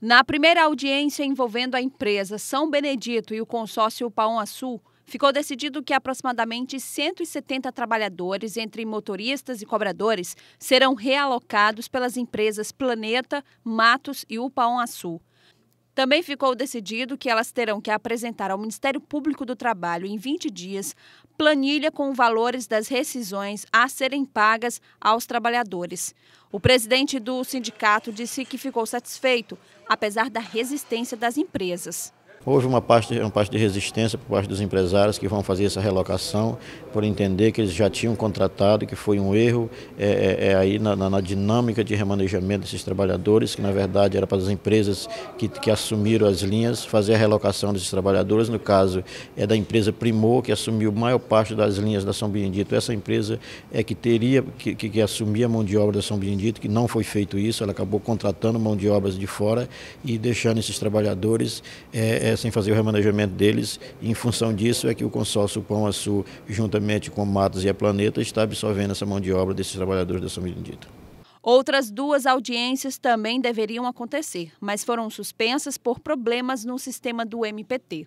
Na primeira audiência envolvendo a empresa São Benedito e o consórcio Paon Sul, ficou decidido que aproximadamente 170 trabalhadores, entre motoristas e cobradores, serão realocados pelas empresas Planeta, Matos e Upaon Sul. Também ficou decidido que elas terão que apresentar ao Ministério Público do Trabalho, em 20 dias, planilha com valores das rescisões a serem pagas aos trabalhadores. O presidente do sindicato disse que ficou satisfeito, apesar da resistência das empresas. Houve uma parte, uma parte de resistência por parte dos empresários que vão fazer essa relocação, por entender que eles já tinham contratado, que foi um erro é, é, é aí na, na, na, dinâmica de remanejamento desses trabalhadores, que na verdade era para as empresas que, que assumiram as linhas fazer a relocação desses trabalhadores. No caso, é da empresa Primor, que assumiu a maior parte das linhas da São Benedito. Essa empresa é que teria que, que, que assumir a mão de obra da São Benedito, que não foi feito isso, ela acabou contratando mão de obras de fora e deixando esses trabalhadores. É, é sem fazer o remanejamento deles. Em função disso é que o consórcio Pão Açu, juntamente com Matos e a Planeta, está absorvendo essa mão de obra desses trabalhadores da São Outras duas audiências também deveriam acontecer, mas foram suspensas por problemas no sistema do MPT.